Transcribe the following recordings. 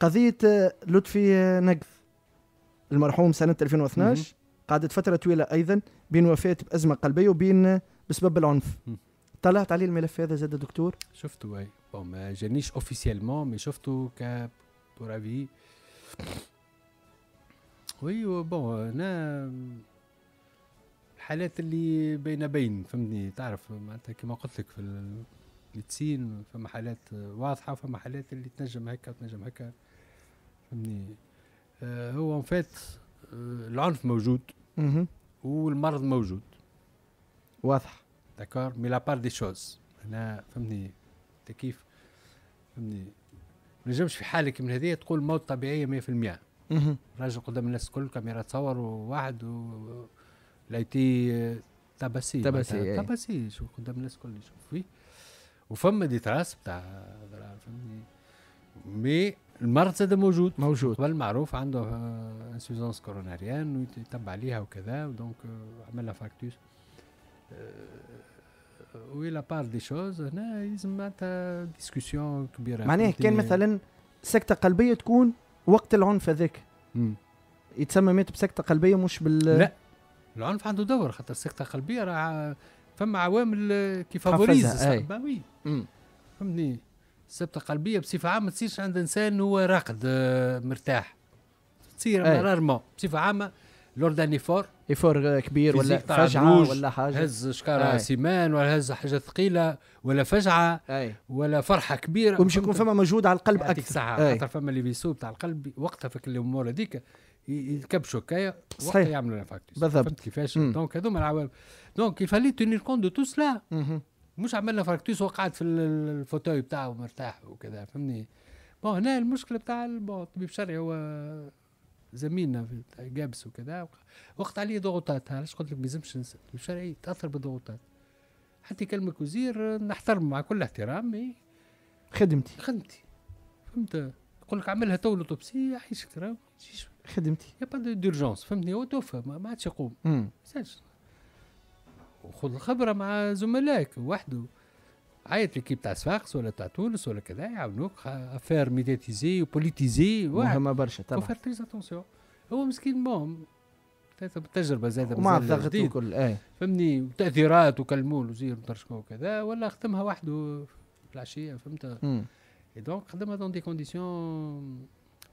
قضيه آه، لطفي آه، نقف المرحوم سنه 2012 قعدت فتره طويله ايضا بين وفاه بازمه قلبيه وبين آه، بسبب العنف طلعت عليه الملف هذا زاد دكتور شفته اي بون ما جانيش اوفيسيالمون مي شفته ك بور وي بون انا الحالات اللي بين بين فهمتني تعرف معناتها كما قلت لك في اللي تسين فما حالات واضحه وفما حالات اللي تنجم هكا وتنجم هكا فهمني آه هو فات آه، العنف موجود والمرض موجود واضح داكور مي لابار دي شوز انا فهمني انت كيف فهمني ما نجمش في حالك من هذه تقول موت طبيعيه 100% راجل قدام الناس الكل كاميرا تصور وواحد و تباسي تباسي تباسي تبسي قدام الناس الكل يشوف فيه دي ديتراس بتاع فهمني مي المرض زاد موجود موجود قبل معروف عنده انسوزونس كوروناريان ويتبع عليها وكذا ودونك آه، عمل فاكتوس آه، وي لا بار دي شوز هنا لازم معناتها ديسكسيون كبيره معناها كان مثلا سكته قلبيه تكون وقت العنف هذاك يتسمى مات بسكته قلبيه مش بال لا العنف عنده دور خاطر السكته القلبيه راه فما عوامل كي فافوريز وي فهمتني السبته قلبيه بصفه عامه ما تصيرش عند انسان هو راقد آه، مرتاح تصير رارمون بصفه عامه لور دان ايفور ايفور كبير ولا فجعه ولا حاجه هز شكاره أي. سيمان ولا هز حاجه ثقيله ولا فجعه أي. ولا فرحه كبيره ومش يكون فما مجهود على القلب اكثر ساعه خاطر فما اللي بيسو تاع القلب وقتها فيك الامور هذيك يكبشوا هكايا وقتها يعملوا لافاكتور بالضبط فهمت كيفاش دونك هذوما العوامل دونك يفالي تونير كون دو تو سلا مش عملنا فراكتوس وقعد في الفوتوي بتاعه مرتاح وكذا فهمني بون هنا المشكله بتاع الطبيب الشرعي هو زميلنا في جابس وكذا وقت عليه ضغوطات علاش قلت لك ما يلزمش الشرعي تاثر بالضغوطات حتى يكلمك وزير نحترم مع كل احترام خدمتي خدمتي فهمت يقول لك عملها تو لوتوبسي يعيشك راه خدمتي يا با ديرجونس فهمتني هو توفى ما عادش يقوم ما وخذ الخبره مع زملائك وحده عيط ليكيب تاع صفاقس ولا تاع تونس ولا كذا يعاونوك افير ميدياتيزي وبوليتيزي مهمه برشا طبعا وفير تريز اتونسيون هو مسكين بون تجربة زادة مع الضغط وكل اي فهمني وتأثيرات وكلموه الوزير شكون وكذا ولا خدمها وحده في العشية فهمت دونك خدمها دون دي كونديسيون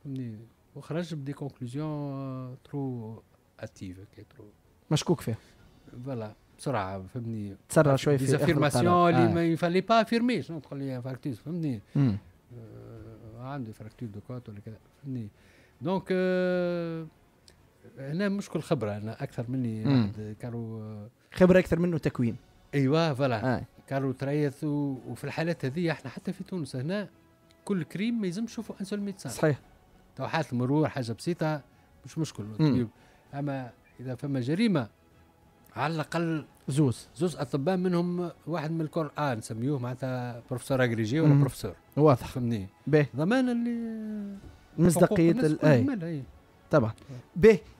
فهمني وخرج بدي كونكلوزيون ترو اكتيف ترو مشكوك فيها فوالا بسرعه فهمني تسرع شوي في ديزافيرماسيون اللي آه. ما يفلي با افيرمي شنو تقول لي فراكتيز فهمني آه عندي فراكتير دو كوات ولا كذا فهمني دونك آه هنا مشكل خبره انا اكثر مني كانوا آه، خبره اكثر منه تكوين ايوه فوالا آه. كانوا تريث وفي الحالات هذه احنا حتى في تونس هنا كل كريم ما يلزمش يشوفوا انسول ميدسان صحيح حالة المرور حاجه بسيطه مش مشكل طيب. اما اذا فما جريمه على الاقل زوز زوز اطباء منهم واحد من القران ا آه، نسميوه معناتها بروفيسور اغريجي ولا بروفيسور واضح فهمني باهي ضمان اللي مصداقيه الاي طبعا آه. به